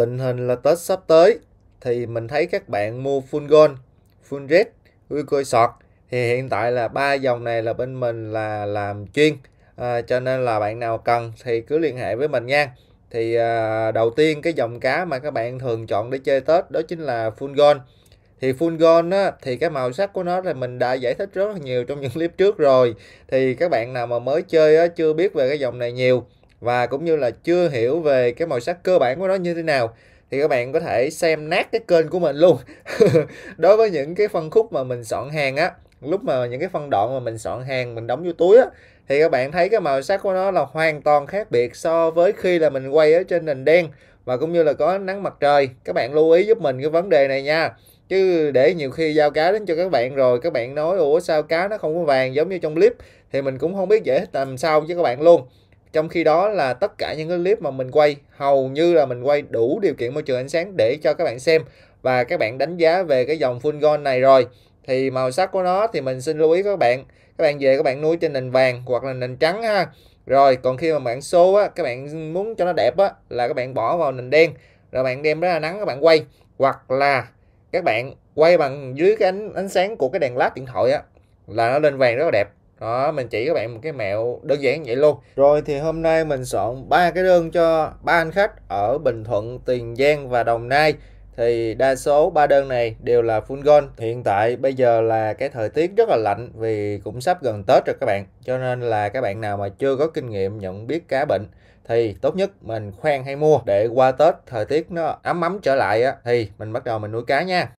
Tình hình là Tết sắp tới thì mình thấy các bạn mua full gold, full red, coi sọt thì hiện tại là ba dòng này là bên mình là làm chuyên à, cho nên là bạn nào cần thì cứ liên hệ với mình nha thì à, đầu tiên cái dòng cá mà các bạn thường chọn để chơi Tết đó chính là full gold thì full gold á, thì cái màu sắc của nó là mình đã giải thích rất là nhiều trong những clip trước rồi thì các bạn nào mà mới chơi á, chưa biết về cái dòng này nhiều và cũng như là chưa hiểu về cái màu sắc cơ bản của nó như thế nào thì các bạn có thể xem nát cái kênh của mình luôn đối với những cái phân khúc mà mình soạn hàng á lúc mà những cái phân đoạn mà mình soạn hàng mình đóng vô túi á thì các bạn thấy cái màu sắc của nó là hoàn toàn khác biệt so với khi là mình quay ở trên nền đen và cũng như là có nắng mặt trời các bạn lưu ý giúp mình cái vấn đề này nha chứ để nhiều khi giao cá đến cho các bạn rồi các bạn nói ủa sao cá nó không có vàng giống như trong clip thì mình cũng không biết giải thích làm sao với các bạn luôn trong khi đó là tất cả những cái clip mà mình quay hầu như là mình quay đủ điều kiện môi trường ánh sáng để cho các bạn xem và các bạn đánh giá về cái dòng full gold này rồi thì màu sắc của nó thì mình xin lưu ý các bạn các bạn về các bạn nuôi trên nền vàng hoặc là nền trắng ha rồi còn khi mà bạn xô á các bạn muốn cho nó đẹp á là các bạn bỏ vào nền đen rồi bạn đem ra nắng các bạn quay hoặc là các bạn quay bằng dưới cái ánh ánh sáng của cái đèn lát điện thoại á là nó lên vàng rất là đẹp đó mình chỉ các bạn một cái mẹo đơn giản vậy luôn rồi thì hôm nay mình soạn ba cái đơn cho ba anh khách ở Bình Thuận Tiền Giang và Đồng Nai thì đa số ba đơn này đều là full gold hiện tại bây giờ là cái thời tiết rất là lạnh vì cũng sắp gần Tết rồi các bạn cho nên là các bạn nào mà chưa có kinh nghiệm nhận biết cá bệnh thì tốt nhất mình khoan hay mua để qua Tết thời tiết nó ấm ấm trở lại á thì mình bắt đầu mình nuôi cá nha